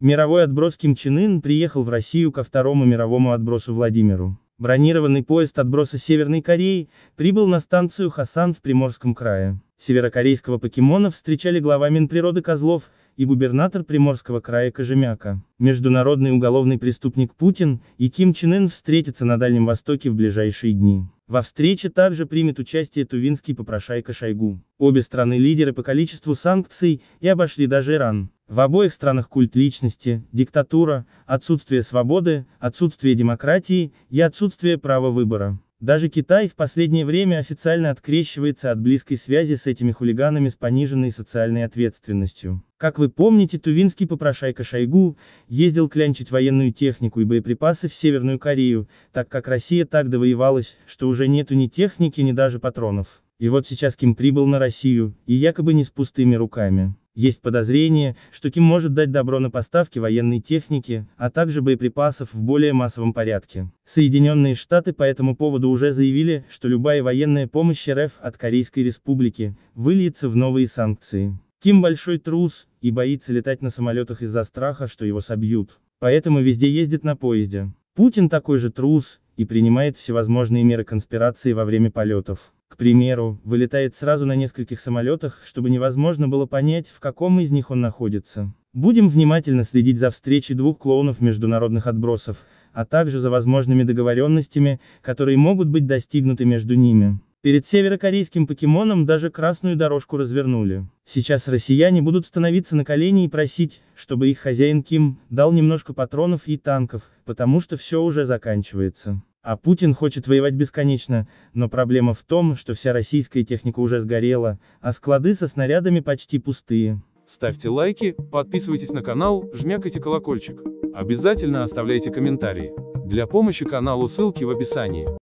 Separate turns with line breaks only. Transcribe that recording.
Мировой отброс Ким Чен Ын приехал в Россию ко второму мировому отбросу Владимиру. Бронированный поезд отброса Северной Кореи прибыл на станцию Хасан в Приморском крае. Северокорейского покемона встречали глава Минприроды Козлов и губернатор Приморского края Кожемяка. Международный уголовный преступник Путин и Ким Чен Ын встретятся на Дальнем Востоке в ближайшие дни. Во встрече также примет участие тувинский попрошайка Шойгу. Обе страны лидеры по количеству санкций и обошли даже Иран. В обоих странах культ личности, диктатура, отсутствие свободы, отсутствие демократии и отсутствие права выбора. Даже Китай в последнее время официально открещивается от близкой связи с этими хулиганами с пониженной социальной ответственностью. Как вы помните, тувинский попрошайка Шойгу ездил клянчить военную технику и боеприпасы в Северную Корею, так как Россия так довоевалась, что уже нету ни техники, ни даже патронов. И вот сейчас Ким прибыл на Россию, и якобы не с пустыми руками. Есть подозрение, что Ким может дать добро на поставки военной техники, а также боеприпасов в более массовом порядке. Соединенные Штаты по этому поводу уже заявили, что любая военная помощь РФ от Корейской Республики выльется в новые санкции. Ким большой трус, и боится летать на самолетах из-за страха, что его собьют. Поэтому везде ездит на поезде. Путин такой же трус, и принимает всевозможные меры конспирации во время полетов. К примеру, вылетает сразу на нескольких самолетах, чтобы невозможно было понять, в каком из них он находится. Будем внимательно следить за встречей двух клоунов международных отбросов, а также за возможными договоренностями, которые могут быть достигнуты между ними. Перед северокорейским покемоном даже красную дорожку развернули. Сейчас россияне будут становиться на колени и просить, чтобы их хозяин Ким дал немножко патронов и танков, потому что все уже заканчивается. А Путин хочет воевать бесконечно, но проблема в том, что вся российская техника уже сгорела, а склады со снарядами почти пустые. Ставьте лайки, подписывайтесь на канал, жмякайте колокольчик. Обязательно оставляйте комментарии. Для помощи каналу ссылки в описании.